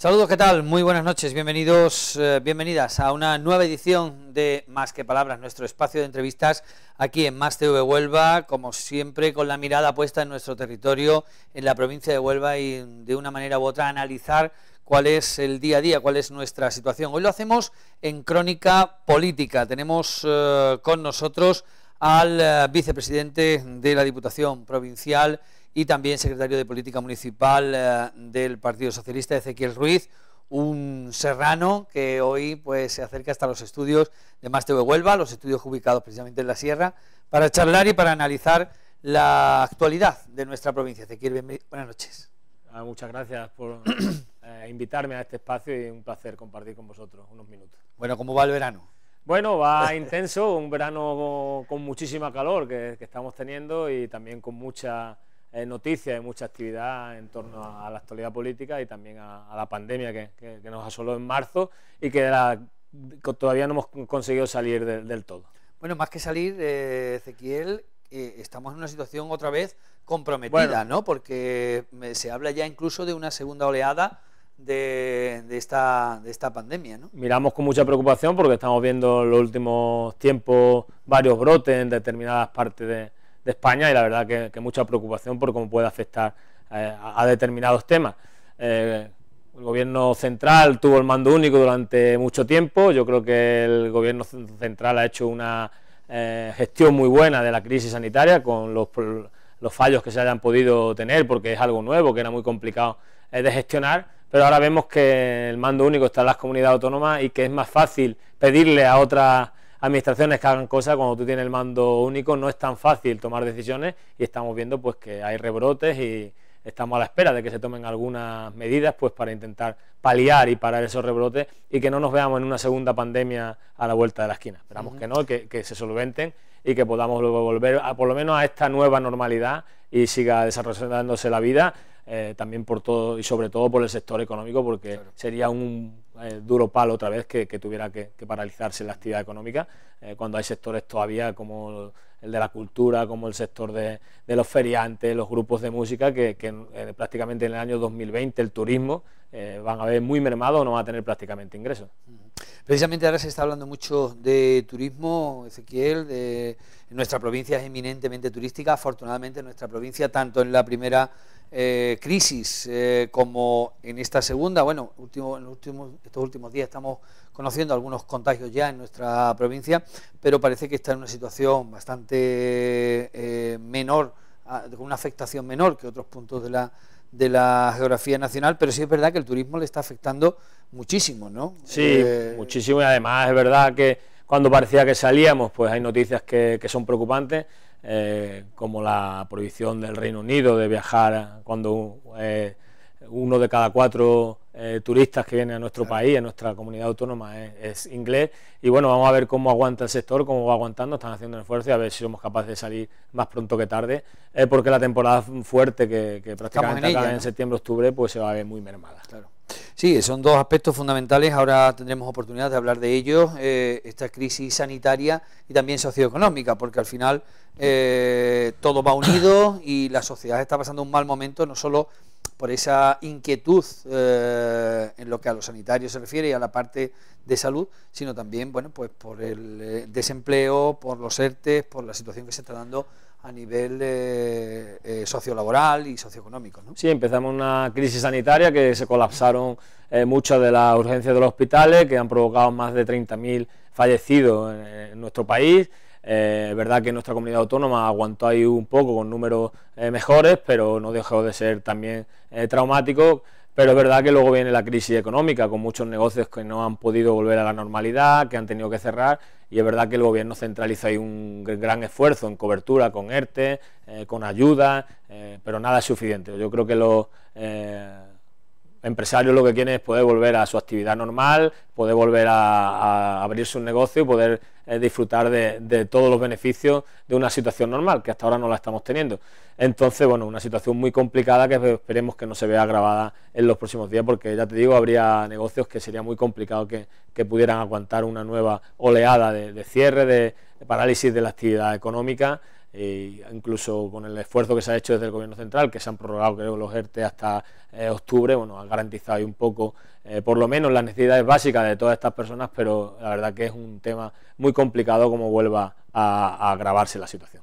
Saludos, ¿qué tal? Muy buenas noches, bienvenidos, eh, bienvenidas a una nueva edición de Más que Palabras, nuestro espacio de entrevistas aquí en Más TV Huelva, como siempre con la mirada puesta en nuestro territorio, en la provincia de Huelva y de una manera u otra analizar cuál es el día a día, cuál es nuestra situación. Hoy lo hacemos en Crónica Política, tenemos eh, con nosotros al eh, vicepresidente de la Diputación Provincial, y también secretario de Política Municipal eh, del Partido Socialista, Ezequiel Ruiz, un serrano que hoy pues, se acerca hasta los estudios de Máster de Huelva, los estudios ubicados precisamente en la Sierra, para charlar y para analizar la actualidad de nuestra provincia. Ezequiel, bienvenido. buenas noches. Ah, muchas gracias por eh, invitarme a este espacio y un placer compartir con vosotros unos minutos. Bueno, ¿cómo va el verano? Bueno, va intenso, un verano con muchísima calor que estamos teniendo y también con mucha noticias y mucha actividad en torno a, la actualidad política y también a, la pandemia que, nos asoló en marzo y que, todavía no hemos conseguido salir del todo. Bueno, más que salir, eh, Ezequiel, eh, estamos en una situación otra vez comprometida, ¿no? Porque eh, se habla ya incluso de una segunda oleada. De, esta, de esta pandemia. ¿no? Miramos con mucha preocupación porque estamos viendo en los últimos tiempos varios brotes en determinadas partes de, de España y la verdad que, mucha preocupación por cómo puede afectar eh, a, determinados temas. Eh, el gobierno central tuvo el mando único durante mucho tiempo, yo creo que el gobierno central ha hecho una eh, gestión muy buena de la crisis sanitaria con los, los, fallos que se hayan podido tener, porque es algo nuevo, que era muy complicado de gestionar, pero ahora vemos que el mando único está en las comunidades autónomas y que es más fácil pedirle a otras administraciones que hagan cosas cuando tú tienes el mando único, no es tan fácil tomar decisiones y estamos viendo pues que hay rebrotes y estamos a la espera de que se tomen algunas medidas pues para intentar paliar y parar esos rebrotes y que no nos veamos en una segunda pandemia a la vuelta de la esquina. Esperamos que no, que, se solventen y que podamos luego volver a, por lo menos a esta nueva normalidad y siga desarrollándose la vida eh, también por todo y sobre todo por el sector económico porque sería un eh, duro palo otra vez que, tuviera que, paralizarse la actividad económica, eh, cuando hay sectores todavía como el de la cultura, como el sector de, los feriantes, los grupos de música, que, eh, prácticamente en el año 2020 el turismo van a ver muy mermado o no va a tener prácticamente ingresos. Precisamente ahora se está hablando mucho de turismo, Ezequiel, de, nuestra provincia es eminentemente turística, afortunadamente nuestra provincia, tanto en la primera eh, crisis eh, como en esta segunda, bueno, en los estos últimos días estamos conociendo algunos contagios ya en nuestra provincia, pero parece que está en una situación bastante eh, menor, ah, con una afectación menor que otros puntos de la de la geografía nacional, pero sí es verdad que el turismo le está afectando muchísimo, ¿no? Sí, eh, muchísimo y además es verdad que cuando parecía que salíamos, pues hay noticias que, son preocupantes, eh, como la prohibición del Reino Unido de viajar cuando eh, uno de cada cuatro eh, turistas que vienen a nuestro país, a nuestra comunidad autónoma, es, inglés. Y bueno, vamos a ver cómo aguanta el sector, cómo va aguantando, están haciendo un esfuerzo y a ver si somos capaces de salir más pronto que tarde, eh, porque la temporada fuerte que, prácticamente en, acaba en septiembre-octubre pues se va a ver muy mermada. Claro. Sí, son dos aspectos fundamentales, ahora tendremos oportunidad de hablar de ellos, eh, esta crisis sanitaria y también socioeconómica, porque al final todo va unido y la sociedad está pasando un mal momento, no solo por esa inquietud eh, en lo que a los sanitarios se refiere y a la parte de salud, sino también bueno, pues por el eh, desempleo, por los ERTES, por la situación que se está dando a nivel eh, sociolaboral y socioeconómico. ¿no? Sí, empezamos una crisis sanitaria que se colapsaron muchas de las urgencias de los hospitales, que han provocado más de 30.000 fallecidos en nuestro país eh, es verdad que nuestra comunidad autónoma aguantó ahí un poco con números eh, mejores, pero no dejó de ser también eh, traumático. Pero es verdad que luego viene la crisis económica, con muchos negocios que no han podido volver a la normalidad, que han tenido que cerrar, y es verdad que el gobierno centraliza ahí un gran esfuerzo en cobertura con ERTE, con ayuda, pero nada es suficiente. Yo creo que los empresario lo que quiere es poder volver a su actividad normal, poder volver a, abrir su negocio y poder eh, disfrutar de, todos los beneficios de una situación normal, que hasta ahora no la estamos teniendo. Entonces, bueno, una situación muy complicada que esperemos que no se vea agravada en los próximos días, porque ya te digo, habría negocios que sería muy complicado que, pudieran aguantar una nueva oleada de, cierre, de parálisis de la actividad económica. E incluso con el esfuerzo que se ha hecho desde el gobierno central, que se han prorrogado creo los ERTE e hasta eh, octubre, bueno, ha garantizado un poco eh, por lo menos las necesidades básicas de todas estas personas, pero la verdad que es un tema muy complicado como vuelva a agravarse la situación.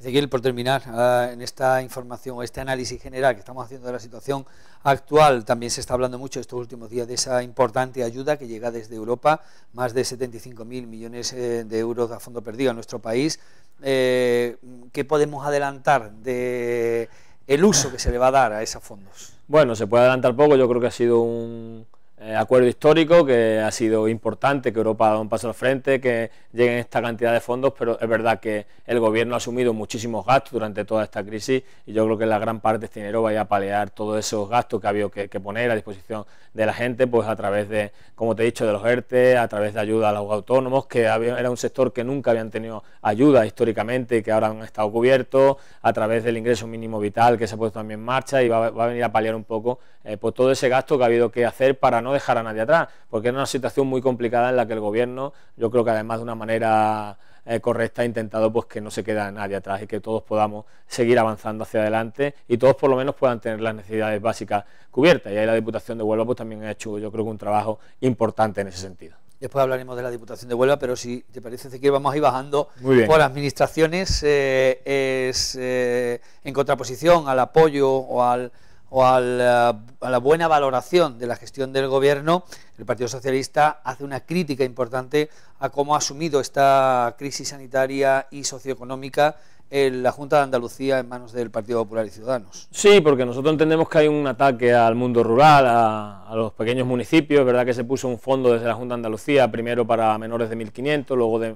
Ezequiel, por terminar ah, en esta información o este análisis general que estamos haciendo de la situación actual, también se está hablando mucho estos últimos días de esa importante ayuda que llega desde Europa, más de 75.000 millones eh, de euros a fondo perdido a nuestro país. Eh, ¿Qué podemos adelantar de el uso que se le va a dar a esos fondos? Bueno, se puede adelantar poco, yo creo que ha sido un, eh, acuerdo histórico que ha sido importante, que Europa ha dado un paso al frente, que lleguen esta cantidad de fondos, pero es verdad que el gobierno ha asumido muchísimos gastos durante toda esta crisis y yo creo que la gran parte de este dinero vaya a paliar todos esos gastos que ha habido que, poner a disposición de la gente, pues a través de, como te he dicho, de los ERTE, a través de ayuda a los autónomos, que era un sector que nunca habían tenido ayuda históricamente y que ahora han estado cubiertos, a través del ingreso mínimo vital que se ha puesto también en marcha y va, a venir a paliar un poco eh, pues, todo ese gasto que ha habido que hacer para no no dejar a nadie atrás, porque es una situación muy complicada en la que el gobierno, yo creo que además de una manera eh, correcta, ha intentado pues, que no se queda nadie atrás y que todos podamos seguir avanzando hacia adelante y todos por lo menos puedan tener las necesidades básicas cubiertas. Y ahí la Diputación de Huelva pues, también ha hecho, yo creo que un trabajo importante en ese sentido. Después hablaremos de la Diputación de Huelva, pero si te parece, que vamos a ir bajando por administraciones eh, es, eh, en contraposición al apoyo o al o eh, a la, buena valoración de la gestión del gobierno, el Partido Socialista hace una crítica importante a cómo ha asumido esta crisis sanitaria y socioeconómica la Junta de Andalucía en manos del Partido Popular y Ciudadanos. Sí, porque nosotros entendemos que hay un ataque al mundo rural, a, los pequeños municipios, verdad que se puso un fondo desde la Junta de Andalucía, primero para menores de 1.500, luego de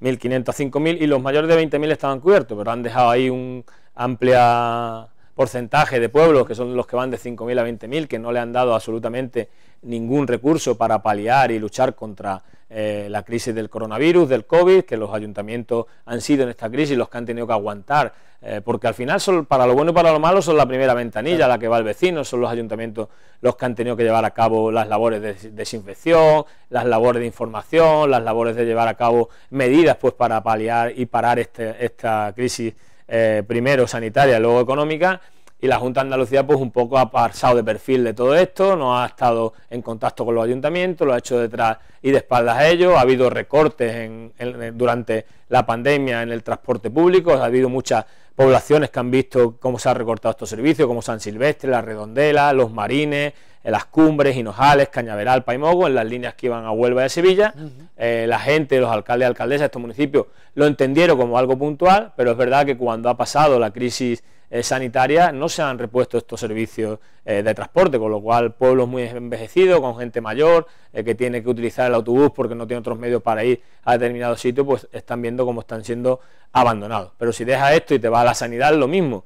1.500 a 5.000 y los mayores de 20.000 estaban cubiertos, pero han dejado ahí un amplia porcentaje de pueblos, que son los que van de 5.000 a 20.000, que no le han dado absolutamente ningún recurso para paliar y luchar contra eh, la crisis del coronavirus, del COVID, que los ayuntamientos han sido en esta crisis los que han tenido que aguantar, eh, porque al final son, para lo bueno y para lo malo son la primera ventanilla a la que va el vecino, son los ayuntamientos los que han tenido que llevar a cabo las labores de desinfección, las labores de información, las labores de llevar a cabo medidas pues, para paliar y parar este, esta crisis eh, primero sanitaria, luego económica, y la Junta de Andalucía pues un poco ha pasado de perfil de todo esto, no ha estado en contacto con los ayuntamientos, lo ha hecho detrás y de espaldas a ellos, ha habido recortes durante la pandemia en el transporte público, ha habido muchas poblaciones que han visto cómo se han recortado estos servicios, como San Silvestre, La Redondela, Los Marines, en las cumbres, Hinojales, Cañaveral, Paimogo, en las líneas que iban a Huelva y a Sevilla. Eh, la gente, los alcaldes y alcaldesas de estos municipios lo entendieron como algo puntual, pero es verdad que cuando ha pasado la crisis eh, sanitaria no se han repuesto estos servicios eh, de transporte, con lo cual pueblos muy envejecidos, con gente mayor, que tiene que utilizar el autobús porque no tiene otros medios para ir a determinados sitio, pues están viendo cómo están siendo abandonados. Pero si dejas esto y te va a la sanidad, lo mismo.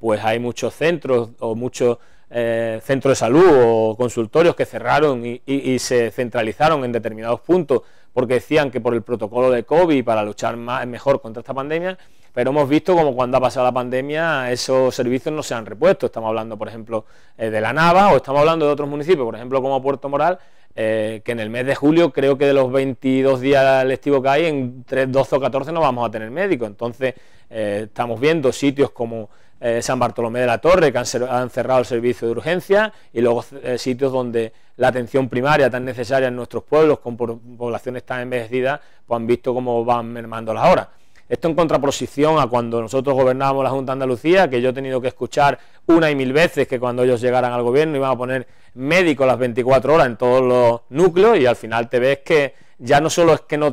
pues hay muchos centros o muchos eh, centros de salud o consultorios que cerraron y, se centralizaron en determinados puntos porque decían que por el protocolo de COVID para luchar más, mejor contra esta pandemia, pero hemos visto como cuando ha pasado la pandemia esos servicios no se han repuesto. Estamos hablando, por ejemplo, eh, de La Nava o estamos hablando de otros municipios, por ejemplo, como Puerto Moral, eh, que en el mes de julio creo que de los 22 días lectivos que hay, en 12 o 14 no vamos a tener médico. Entonces, estamos viendo sitios como eh, San Bartolomé de la Torre, que han, cerrado el servicio de urgencia, y luego eh, sitios donde la atención primaria tan necesaria en nuestros pueblos, con poblaciones tan envejecidas, pues han visto cómo van mermando las horas. Esto en contraposición a cuando nosotros gobernábamos la Junta de Andalucía, que yo he tenido que escuchar una y mil veces que cuando ellos llegaran al gobierno iban a poner médicos las 24 horas en todos los núcleos y al final te ves que ya no solo es que no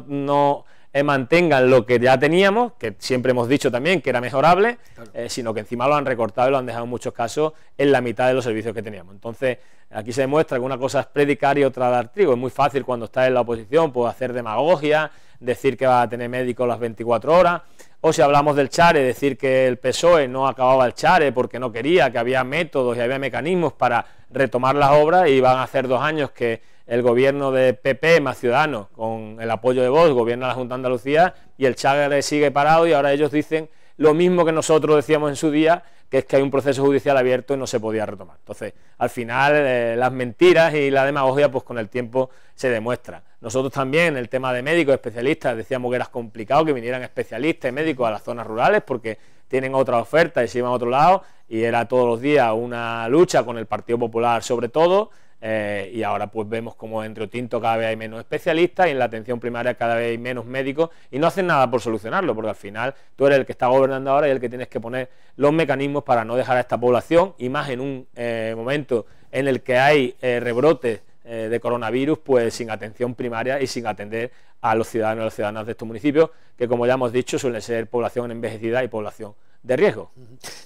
eh, mantengan lo que ya teníamos, que siempre hemos dicho también que era mejorable, eh, sino que encima lo han recortado y lo han dejado en muchos casos en la mitad de los servicios que teníamos. Entonces, aquí se demuestra que una cosa es predicar y otra dar trigo. Es muy fácil cuando estás en la oposición, pues hacer demagogia, decir que va a tener médico las 24 horas. O si hablamos del Chare, decir que el PSOE no acababa el Chare porque no quería, que había métodos y había mecanismos para retomar las obras y van a hacer dos años que el gobierno de PP, más Ciudadanos, con el apoyo de Vox, gobierna la Junta de Andalucía y el Chagre sigue parado y ahora ellos dicen lo mismo que nosotros decíamos en su día, que es que hay un proceso judicial abierto y no se podía retomar. Entonces, al final, eh, las mentiras y la demagogia, pues con el tiempo se demuestra. Nosotros también, en el tema de médicos, especialistas, decíamos que era complicado que vinieran especialistas y médicos a las zonas rurales porque tienen otra oferta y se iban a otro lado, y era todos los días una lucha con el Partido Popular sobre todo, eh, y ahora pues vemos como dentro tinto cada vez hay menos especialistas y en la atención primaria cada vez hay menos médicos y no hacen nada por solucionarlo, porque al final tú eres el que está gobernando ahora y el que tienes que poner los mecanismos para no dejar a esta población, y más en un eh, momento en el que hay eh, rebrotes de coronavirus, pues sin atención primaria y sin atender a los ciudadanos y las ciudadanas de estos municipios, que como ya hemos dicho suelen ser población envejecida y población de riesgo.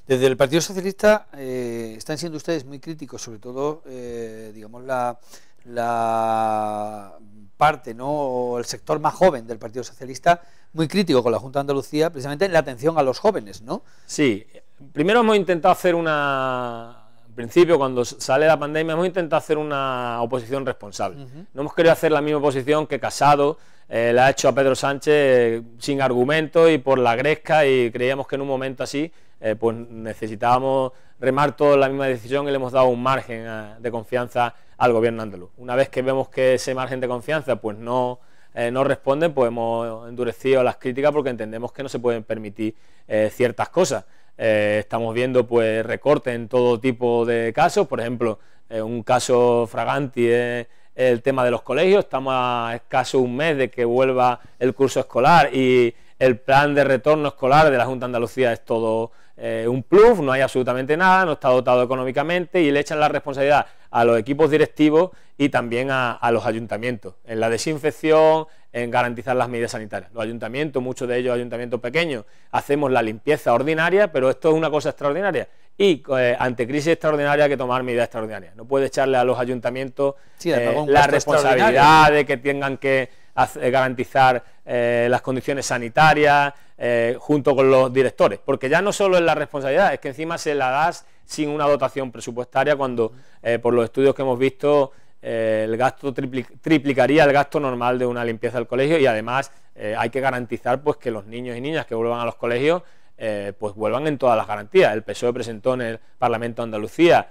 Desde el Partido Socialista eh, están siendo ustedes muy críticos, sobre todo, eh, digamos, la, la parte, ¿no? el sector más joven del Partido Socialista, muy crítico con la Junta de Andalucía, precisamente en la atención a los jóvenes, ¿no? Sí. Primero hemos intentado hacer una al principio, cuando sale la pandemia, hemos intentado hacer una oposición responsable. No hemos querido hacer la misma oposición que Casado eh, la ha hecho a Pedro Sánchez eh, sin argumento y por la gresca y creíamos que en un momento así eh, pues necesitábamos remar todos la misma decisión y le hemos dado un margen eh, de confianza al gobierno andaluz. Una vez que vemos que ese margen de confianza pues no, eh, responden, pues hemos endurecido las críticas porque entendemos que no se pueden permitir ciertas cosas. Eh, estamos viendo pues recortes en todo tipo de casos, por ejemplo, eh, un caso fragante es el tema de los colegios, estamos a escaso un mes de que vuelva el curso escolar y el plan de retorno escolar de la Junta de Andalucía es todo eh, un plus, no hay absolutamente nada, no está dotado económicamente y le echan la responsabilidad a los equipos directivos y también a los ayuntamientos en la desinfección, en garantizar las medidas sanitarias. Los ayuntamientos, muchos de ellos ayuntamientos pequeños, hacemos la limpieza ordinaria, pero esto es una cosa extraordinaria. Y eh, ante crisis extraordinaria hay que tomar medidas extraordinarias. No puede echarle a los ayuntamientos eh, la responsabilidad de que tengan que eh, garantizar las condiciones sanitarias junto con los directores. Porque ya no solo es la responsabilidad, es que encima se la das sin una dotación presupuestaria cuando por los estudios que hemos visto eh, el gasto triplicaría el gasto normal de una limpieza del colegio y además eh, hay que garantizar pues, que los niños y niñas que vuelvan a los colegios eh, pues vuelvan en todas las garantías. El PSOE presentó en el Parlamento de Andalucía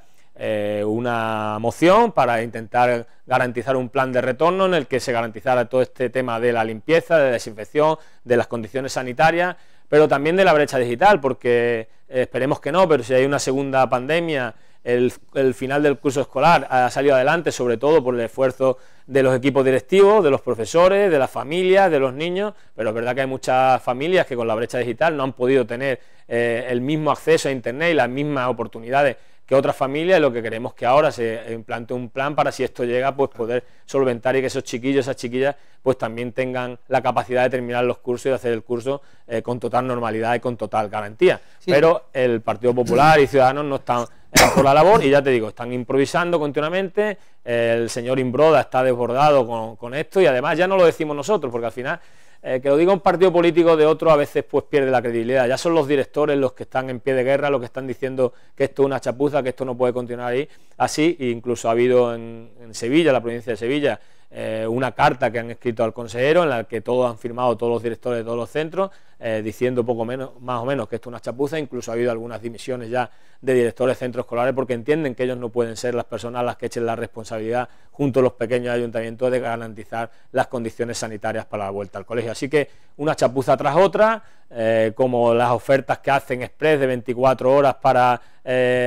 una moción para intentar garantizar un plan de retorno en el que se garantizara todo este tema de la limpieza, de la desinfección, de las condiciones sanitarias, pero también de la brecha digital, porque esperemos que no, pero si hay una segunda pandemia el, final del curso escolar ha salido adelante, sobre todo por el esfuerzo de los equipos directivos, de los profesores, de las familias, de los niños, pero es verdad que hay muchas familias que con la brecha digital no han podido tener eh, el mismo acceso a Internet y las mismas oportunidades que otra familia, lo que queremos que ahora se implante un plan para si esto llega, pues poder solventar y que esos chiquillos, esas chiquillas, pues también tengan la capacidad de terminar los cursos y de hacer el curso eh, con total normalidad y con total garantía. Pero el Partido Popular y Ciudadanos no están eh, por la labor y ya te digo, están improvisando continuamente, el señor Imbroda está desbordado con esto y además ya no lo decimos nosotros, porque al final eh, que lo diga un partido político de otro a veces pues pierde la credibilidad. Ya son los directores los que están en pie de guerra, los que están diciendo que esto es una chapuza, que esto no puede continuar ahí. Así, incluso ha habido en, en Sevilla, la provincia de Sevilla, eh, una carta que han escrito al consejero en la que todos han firmado, todos los directores de todos los centros, eh, diciendo poco menos, más o menos que esto es una chapuza, incluso ha habido algunas dimisiones ya de directores de centros escolares porque entienden que ellos no pueden ser las personas las que echen la responsabilidad junto a los pequeños ayuntamientos de garantizar las condiciones sanitarias para la vuelta al colegio. Así que una chapuza tras otra, eh, como las ofertas que hacen Express de 24 horas para,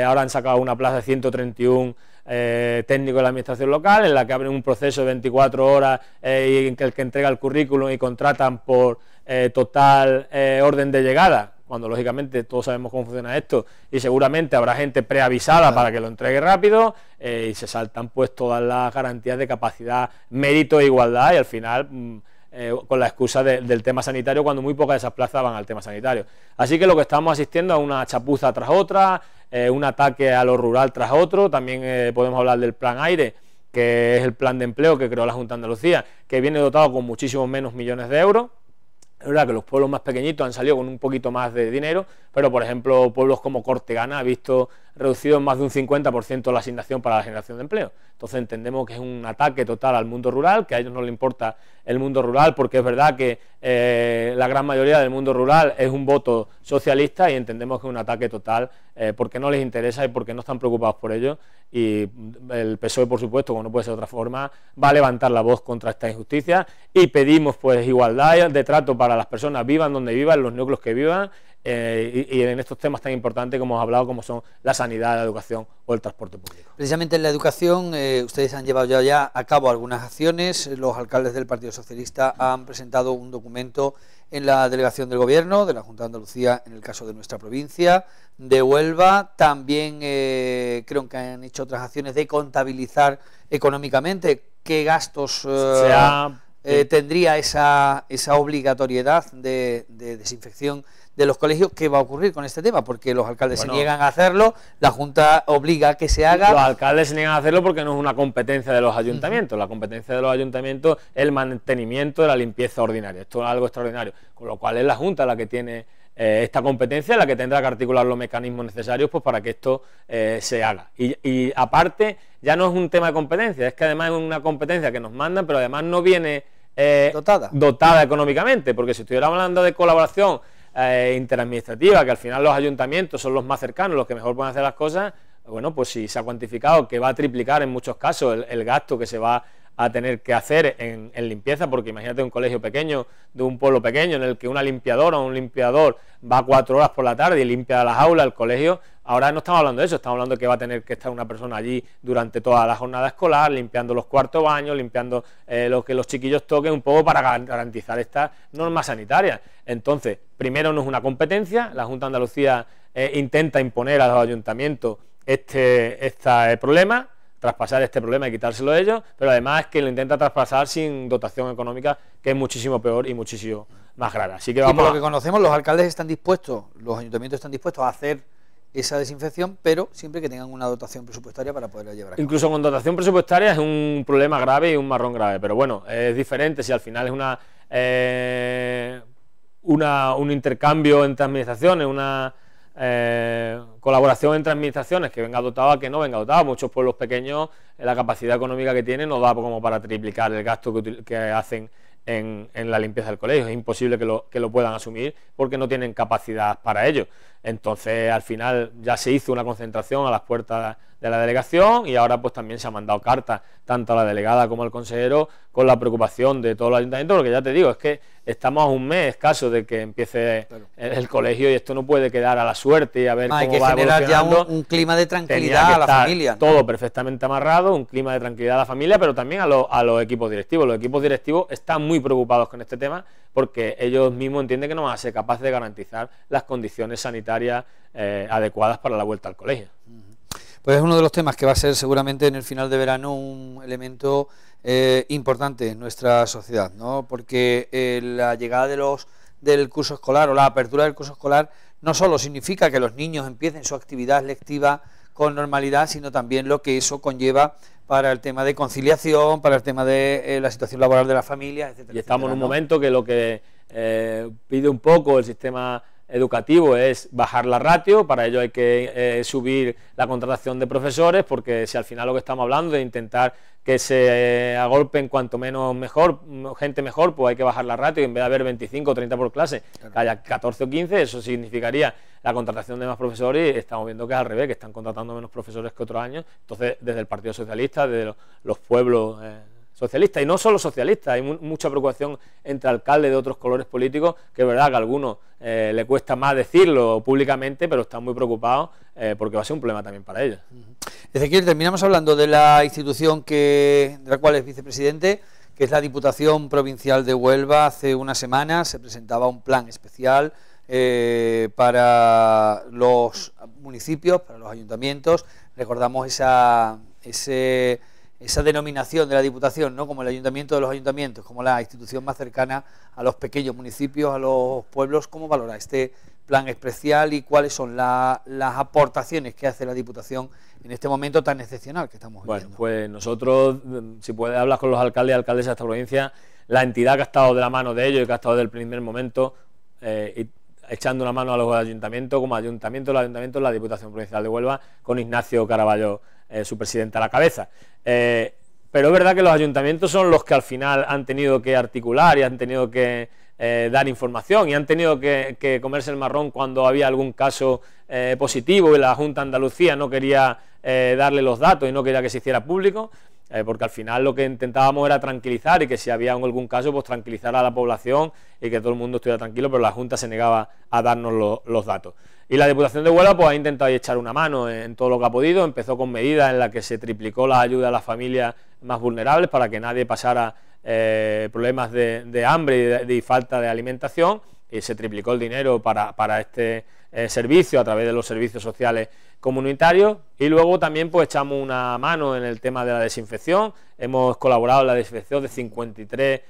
ahora han sacado una plaza de 131 eh, técnico de la administración local, en la que abren un proceso de 24 horas eh, y en que el que entrega el currículum y contratan por eh, total orden de llegada, cuando lógicamente todos sabemos cómo funciona esto y seguramente habrá gente preavisada para que lo entregue rápido y se saltan pues todas las garantías de capacidad, mérito e igualdad y al final... Mm, eh, con la excusa del tema sanitario, cuando muy pocas de esas plazas van al tema sanitario. Así que lo que estamos asistiendo a una chapuza tras otra, eh, un ataque a lo rural tras otro, también eh, podemos hablar del plan aire, que es el plan de empleo que creó la Junta de Andalucía, que viene dotado con muchísimos menos millones de euros. Es verdad que los pueblos más pequeñitos han salido con un poquito más de dinero, pero por ejemplo pueblos como Cortegana ha visto reducido en más de un 50% la asignación para la generación de empleo. Entonces entendemos que es un ataque total al mundo rural, que a ellos no les importa el mundo rural, porque es verdad que eh, la gran mayoría del mundo rural es un voto socialista y entendemos que es un ataque total eh, porque no les interesa y porque no están preocupados por ello. Y el PSOE, por supuesto, como no puede ser de otra forma, va a levantar la voz contra esta injusticia y pedimos pues igualdad de trato para las personas, vivan donde vivan, los núcleos que vivan eh, y, en estos temas tan importantes como hemos hablado, como son la sanidad, la educación o el transporte público. Precisamente en la educación, eh, ustedes han llevado ya, a cabo algunas acciones. Los alcaldes del Partido Socialista han presentado un documento en la delegación del Gobierno, de la Junta de Andalucía, en el caso de nuestra provincia, de Huelva. También eh, creo que han hecho otras acciones de contabilizar económicamente qué gastos tendría esa, esa obligatoriedad de, de desinfección de los colegios qué va a ocurrir con este tema, porque los alcaldes se niegan a hacerlo, la Junta obliga a que se haga. Los alcaldes se niegan a hacerlo porque no es una competencia de los ayuntamientos, la competencia de los ayuntamientos es el mantenimiento de la limpieza ordinaria, esto es algo extraordinario, con lo cual es la Junta la que tiene eh, esta competencia, la que tendrá que articular los mecanismos necesarios pues, para que esto eh, se haga. Y, aparte, ya no es un tema de competencia, es que además es una competencia que nos mandan, pero además no viene... Eh, dotada. económicamente, porque si estuviera hablando de colaboración eh, interadministrativa, que al final los ayuntamientos son los más cercanos, los que mejor pueden hacer las cosas, bueno, pues si se ha cuantificado que va a triplicar en muchos casos el, gasto que se va a tener que hacer en, limpieza, porque imagínate un colegio pequeño, de un pueblo pequeño, en el que una limpiadora o un limpiador va cuatro horas por la tarde y limpia las aulas, el colegio, Ahora no estamos hablando de eso, estamos hablando de que va a tener que estar una persona allí durante toda la jornada escolar, limpiando los cuartos baños, limpiando eh, lo que los chiquillos toquen, un poco para garantizar estas normas sanitarias. Entonces, primero no es una competencia, la Junta de Andalucía eh, intenta imponer a los ayuntamientos este, eh, problema, traspasar este problema y quitárselo a ellos, pero además es que lo intenta traspasar sin dotación económica, que es muchísimo peor y muchísimo más grave. Así que vamos. por lo que conocemos, los alcaldes están dispuestos, los ayuntamientos están dispuestos a hacer esa desinfección, pero siempre que tengan una dotación presupuestaria para poderla llevar. A Incluso con dotación presupuestaria es un problema grave y un marrón grave, pero bueno, es diferente si al final es una, eh, una un intercambio entre administraciones, una eh, colaboración entre administraciones, que venga dotada, que no venga dotada, Muchos pueblos pequeños eh, la capacidad económica que tienen no da como para triplicar el gasto que, hacen en, en, la limpieza del colegio. Es imposible que lo, que lo puedan asumir porque no tienen capacidad para ello. Entonces, al final ya se hizo una concentración a las puertas de la delegación y ahora pues también se ha mandado cartas tanto a la delegada como al consejero con la preocupación de todo el ayuntamiento, porque ya te digo, es que estamos a un mes caso, de que empiece el, colegio y esto no puede quedar a la suerte y a ver ah, cómo va un, clima de tranquilidad a la familia. Todo perfectamente amarrado, un clima de tranquilidad a la familia, pero también a, a los equipos directivos. Los equipos directivos están muy preocupados con este tema porque ellos mismos entienden que no van a ser capaces de garantizar las condiciones sanitarias eh, adecuadas para la vuelta al colegio. Pues es uno de los temas que va a ser seguramente en el final de verano un elemento eh, importante en nuestra sociedad, ¿no? porque eh, la llegada de los, del curso escolar o la apertura del curso escolar no solo significa que los niños empiecen su actividad lectiva con normalidad, sino también lo que eso conlleva para el tema de conciliación, para el tema de eh, la situación laboral de la familia, etc. Y estamos en un momento que lo que eh, pide un poco el sistema educativo es bajar la ratio, para ello hay que eh, subir la contratación de profesores, porque si al final lo que estamos hablando es intentar que se eh, agolpen cuanto menos mejor, mm, gente mejor, pues hay que bajar la ratio y en vez de haber 25 o 30 por clase, que haya 14 o 15, eso significaría la contratación de más profesores y estamos viendo que es al revés, que están contratando menos profesores que otros años. Entonces, desde el Partido Socialista, desde los, pueblos... Eh, socialista. Y no solo socialista, hay mucha preocupación entre alcaldes de otros colores políticos, que es verdad que a algunos eh, le cuesta más decirlo públicamente, pero están muy preocupados eh, porque va a ser un problema también para ellos. Ezequiel, terminamos hablando de la institución que, de la cual es vicepresidente, que es la Diputación Provincial de Huelva. Hace una semana se presentaba un plan especial eh, para los municipios, para los ayuntamientos. Recordamos esa, ese esa denominación de la Diputación, ¿no? como el ayuntamiento de los ayuntamientos, como la institución más cercana a los pequeños municipios, a los pueblos, ¿cómo valora este plan especial y cuáles son las aportaciones que hace la Diputación en este momento tan excepcional que estamos viviendo? Bueno, pues nosotros, mm, si puedes hablar con los alcaldes y alcaldesas de esta provincia, la entidad que ha estado de la mano de ellos y que ha estado del primer momento eh, echando una mano a los ayuntamientos, como ayuntamiento, los ayuntamientos, la Diputación Provincial de Huelva, con Ignacio Caraballo eh, su presidente a la cabeza. Eh, pero es verdad que los ayuntamientos son los que al final han tenido que articular y han tenido que eh, dar información y han tenido que, comerse el marrón cuando había algún caso positivo y la Junta Andalucía no quería darle los datos y no quería que se hiciera público, porque al final lo que intentábamos era tranquilizar y que si había algún caso, pues tranquilizar a la población y que todo el mundo estuviera tranquilo, pero la Junta se negaba a darnos los datos. Y la Diputación de Huelva pues, ha intentado echar una mano en todo lo que ha podido. Empezó con medidas en las que se triplicó la ayuda a las familias más vulnerables para que nadie pasara eh, problemas de, hambre y, falta de alimentación. Y se triplicó el dinero para, este eh, servicio a través de los servicios sociales comunitarios. Y luego también pues, echamos una mano en el tema de la desinfección. Hemos colaborado en la desinfección de 53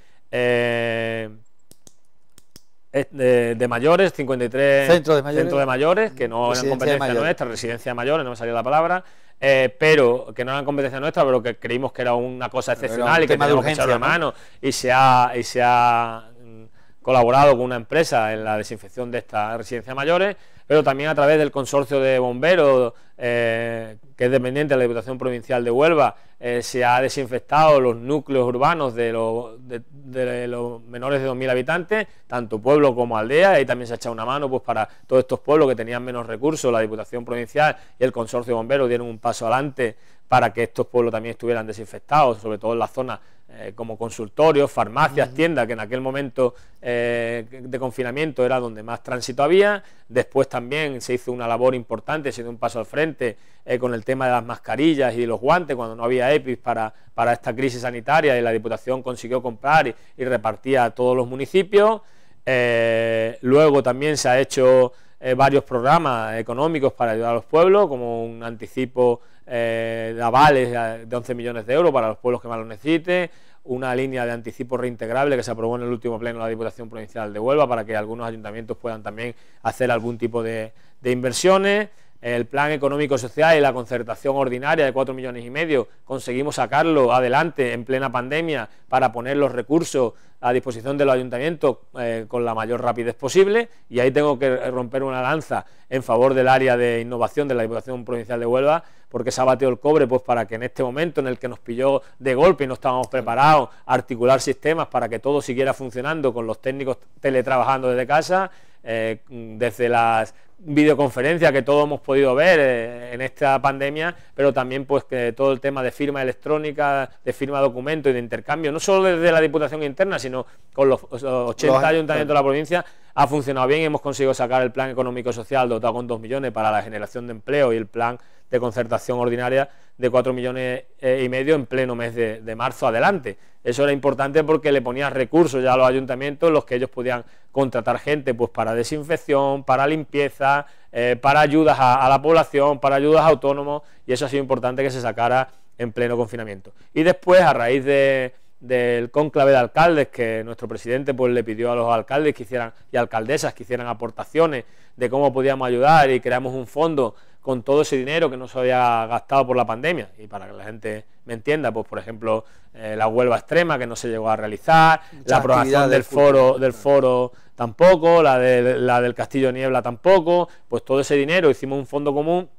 de, mayores, 53 centros de mayores, centro de mayores que no eran competencia nuestra, residencia mayores, no me salió la palabra, eh, pero que no eran competencia nuestra, pero que creímos que era una cosa excepcional y que teníamos que echar mano y se ha, y se ha mm, colaborado con una empresa en la desinfección de esta residencia de mayores pero también a través del consorcio de bomberos, eh, que es dependiente de la Diputación Provincial de Huelva, eh, se ha desinfectado los núcleos urbanos de, los menores de 2.000 habitantes, tanto pueblo como aldea, y también se ha echado una mano pues, para todos estos pueblos que tenían menos recursos, la Diputación Provincial y el consorcio de bomberos dieron un paso adelante para que estos pueblos también estuvieran desinfectados, sobre todo en las zonas eh, como consultorios, farmacias, tiendas, que en aquel momento eh, de confinamiento era donde más tránsito había. Después también se hizo una labor importante, se dio un paso al frente eh, con el tema de las mascarillas y los guantes, cuando no había EPIs para, para esta crisis sanitaria y la Diputación consiguió comprar y, repartía a todos los municipios. luego también se ha hecho varios programas económicos para ayudar a los pueblos, como un anticipo eh, avales eh, de 11 millones de euros para los pueblos que más lo necesiten, una línea de anticipo reintegrable que se aprobó en el último pleno de la Diputación Provincial de Huelva para que algunos ayuntamientos puedan también hacer algún tipo de inversiones el plan económico social y la concertación ordinaria de 4 millones y medio, conseguimos sacarlo adelante en plena pandemia para poner los recursos a disposición de los ayuntamientos eh, con la mayor rapidez posible y ahí tengo que romper una lanza en favor del área de innovación de la Diputación Provincial de Huelva porque se ha batido el cobre pues para que en este momento en el que nos pilló de golpe y no estábamos preparados articular sistemas para que todo siguiera funcionando con los técnicos teletrabajando desde casa eh, desde las videoconferencia que todos hemos podido ver eh, en esta pandemia, pero también pues que todo el tema de firma electrónica, de firma documento y de intercambio, no solo desde la Diputación Interna, sino con los 80 ayuntamientos de la provincia, ha funcionado bien. Hemos conseguido sacar el plan económico social dotado con 2 millones para la generación de empleo y el plan de concertación ordinaria de 4 millones eh, y medio en pleno mes de, marzo adelante. Eso era importante porque le ponían recursos ya a los ayuntamientos, en los que ellos podían contratar gente pues para desinfección, para limpieza, eh, para ayudas a, a, la población, para ayudas a autónomos, y eso ha sido importante que se sacara en pleno confinamiento. Y después, a raíz de, del cónclave de alcaldes, que nuestro presidente pues, le pidió a los alcaldes que hicieran, y alcaldesas que hicieran aportaciones de cómo podíamos ayudar y creamos un fondo con todo ese dinero que no se había gastado por la pandemia. Y para que la gente me entienda, pues por ejemplo, eh, la huelva extrema que no se llegó a realizar, la aprobación del foro, del foro tampoco, la, de, la del Castillo Niebla tampoco, pues todo ese dinero hicimos un fondo común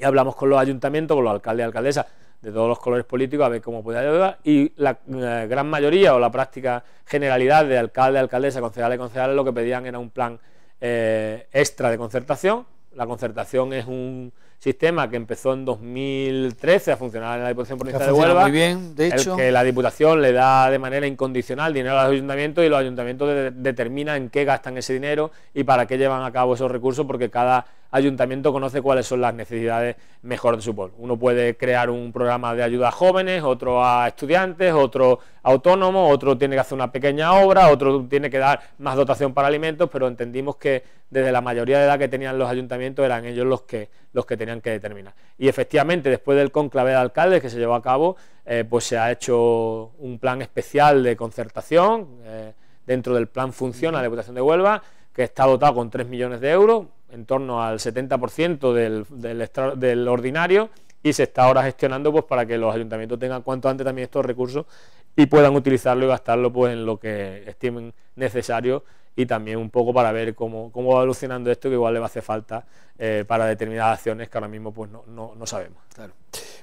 y hablamos con los ayuntamientos, con los alcaldes y alcaldesas de todos los colores políticos a ver cómo puede ayudar y la eh, gran mayoría o la práctica generalidad de alcalde, alcaldesa, concejales, concejales lo que pedían era un plan eh, extra de concertación. La concertación es un sistema que empezó en 2013 a funcionar en la Diputación Provincial de Huelva, muy bien, de hecho. que la Diputación le da de manera incondicional dinero a los ayuntamientos y los ayuntamientos determinan en qué gastan ese dinero y para qué llevan a cabo esos recursos porque cada ayuntamiento conoce cuáles son las necesidades mejor de su pueblo. Uno puede crear un programa de ayuda a jóvenes, otro a estudiantes, otro autónomo, otro tiene que hacer una pequeña obra, otro tiene que dar más dotación para alimentos, pero entendimos que desde la mayoría de edad que tenían los ayuntamientos eran ellos los que, los que tenían que determinar. Y efectivamente, después del conclave de alcaldes que se llevó a cabo, eh, pues se ha hecho un plan especial de concertación eh, dentro del plan Funciona la Diputación de Huelva, que está dotado con 3 millones de euros, en torno al 70% del, del, ordinario y se está ahora gestionando pues, para que los ayuntamientos tengan cuanto antes también estos recursos y puedan utilizarlo y gastarlo pues, en lo que estimen necesario y también un poco para ver cómo, va evolucionando esto que igual le va a hacer falta eh, para determinadas acciones que ahora mismo pues, no, no, no sabemos. Claro.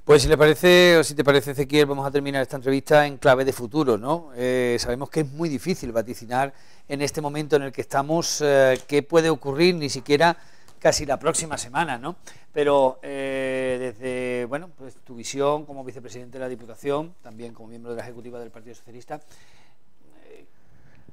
Pues si le parece, o si te parece, Ezequiel, vamos a terminar esta entrevista en clave de futuro, ¿no? Eh, sabemos que es muy difícil vaticinar en este momento en el que estamos, eh, qué puede ocurrir ni siquiera casi la próxima semana, ¿no? Pero eh, desde, bueno, pues tu visión como vicepresidente de la Diputación, también como miembro de la Ejecutiva del Partido Socialista, eh,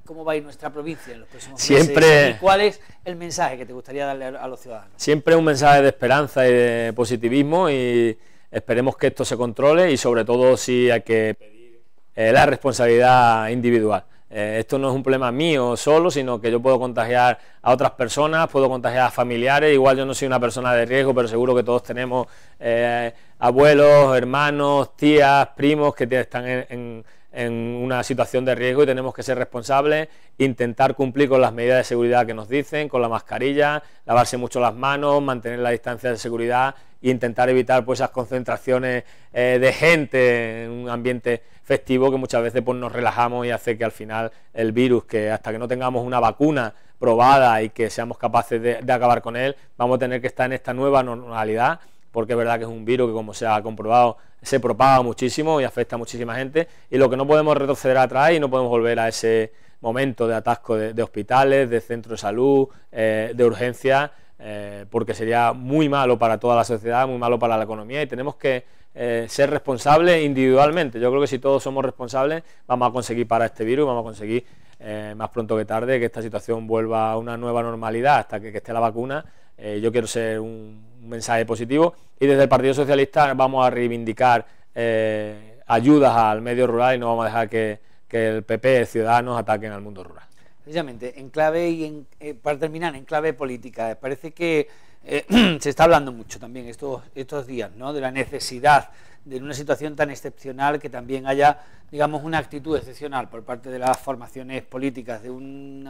¿cómo va a ir nuestra provincia en los próximos meses? ¿Y cuál es el mensaje que te gustaría darle a los ciudadanos? Siempre un mensaje de esperanza y de positivismo y esperemos que esto se controle y sobre todo si hay que pedir la responsabilidad individual. Eh, esto no es un problema mío solo, sino que yo puedo contagiar a otras personas, puedo contagiar a familiares, igual yo no soy una persona de riesgo, pero seguro que todos tenemos eh, abuelos, hermanos, tías, primos que están en en una situación de riesgo y tenemos que ser responsables, intentar cumplir con las medidas de seguridad que nos dicen, con la mascarilla, lavarse mucho las manos, mantener la distancia de seguridad e intentar evitar pues, esas concentraciones eh, de gente en un ambiente festivo que muchas veces pues, nos relajamos y hace que al final el virus, que hasta que no tengamos una vacuna probada y que seamos capaces de, de acabar con él, vamos a tener que estar en esta nueva normalidad, porque es verdad que es un virus que como se ha comprobado se propaga muchísimo y afecta a muchísima gente y lo que no podemos retroceder atrás y no podemos volver a ese momento de atasco de, hospitales, de centros de salud, eh, de urgencias, eh, porque sería muy malo para toda la sociedad, muy malo para la economía y tenemos que eh, ser responsables individualmente. Yo creo que si todos somos responsables vamos a conseguir para este virus, vamos a conseguir más pronto que tarde que esta situación vuelva a una nueva normalidad hasta que esté la vacuna eh, yo quiero ser un, mensaje positivo y desde el Partido Socialista vamos a reivindicar eh, ayudas al medio rural y no vamos a dejar que, el PP, Ciudadanos, ataquen al mundo rural. Precisamente, en clave y en, eh, para terminar, en clave política, parece que se está hablando mucho también estos, estos días ¿no? de la necesidad de una situación tan excepcional que también haya, digamos, una actitud excepcional por parte de las formaciones políticas, de un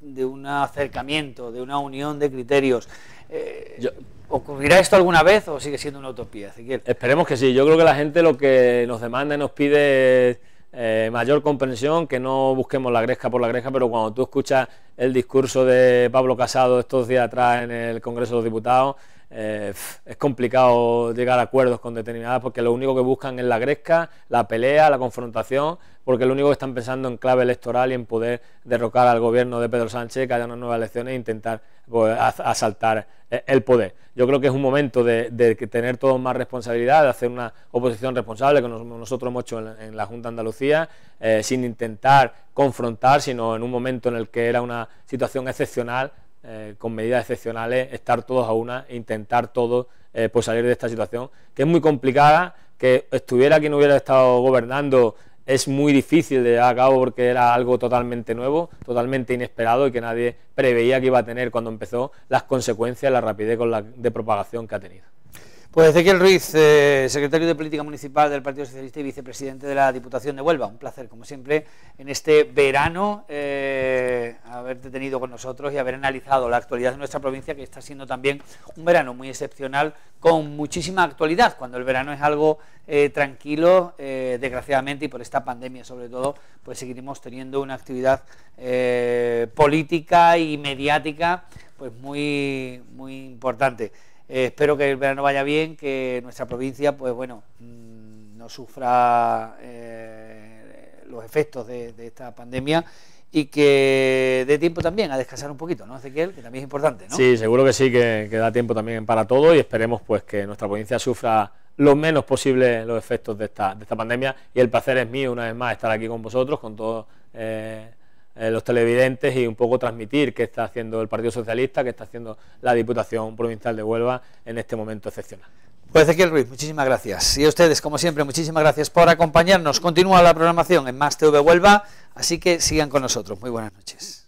de un acercamiento, de una unión de criterios. Eh, ¿Ocurrirá esto alguna vez o sigue siendo una utopía, Ezequiel? Esperemos que sí. Yo creo que la gente lo que nos demanda y nos pide eh, mayor comprensión, que no busquemos la gresca por la gresca, pero cuando tú escuchas el discurso de Pablo Casado estos días atrás en el Congreso de los Diputados, eh, es complicado llegar a acuerdos con determinadas porque lo único que buscan es la gresca, la pelea, la confrontación, porque lo único que están pensando en clave electoral y en poder derrocar al gobierno de Pedro Sánchez, que haya unas nuevas elecciones e intentar pues, asaltar eh, el poder. Yo creo que es un momento de, tener todos más responsabilidad, de hacer una oposición responsable, que nosotros hemos hecho en, la Junta de Andalucía, eh, sin intentar confrontar, sino en un momento en el que era una situación excepcional eh, con medidas excepcionales, estar todos a una e intentar todos eh, pues salir de esta situación, que es muy complicada, que estuviera quien hubiera estado gobernando es muy difícil de llevar a cabo porque era algo totalmente nuevo, totalmente inesperado y que nadie preveía que iba a tener cuando empezó las consecuencias, la rapidez de propagación que ha tenido. Pues Ezequiel Ruiz, eh, secretario de Política Municipal del Partido Socialista y vicepresidente de la Diputación de Huelva. Un placer, como siempre, en este verano eh, haberte tenido con nosotros y haber analizado la actualidad de nuestra provincia, que está siendo también un verano muy excepcional, con muchísima actualidad, cuando el verano es algo eh, tranquilo, desgraciadamente, y por esta pandemia sobre todo, pues seguiremos teniendo una actividad política y mediática pues muy, muy importante. Eh, espero que el verano vaya bien, que nuestra provincia, pues bueno, mm, no sufra eh, los efectos de, esta pandemia y que dé tiempo también a descansar un poquito, ¿no, Ezequiel? Que también es importante, ¿no? Sí, seguro que sí, que, da tiempo también para todo y esperemos pues que nuestra provincia sufra lo menos posible los efectos de esta, pandemia y el placer es mío una vez más estar aquí con vosotros, con todos... Eh, eh, los televidentes y un poco transmitir qué está haciendo el Partido Socialista, qué está haciendo la Diputación Provincial de Huelva en este momento excepcional. Pues Ezequiel Ruiz, muchísimas gracias. Y a ustedes, como siempre, muchísimas gracias por acompañarnos. Continúa la programación en Más TV Huelva, así que sigan con nosotros. Muy buenas noches.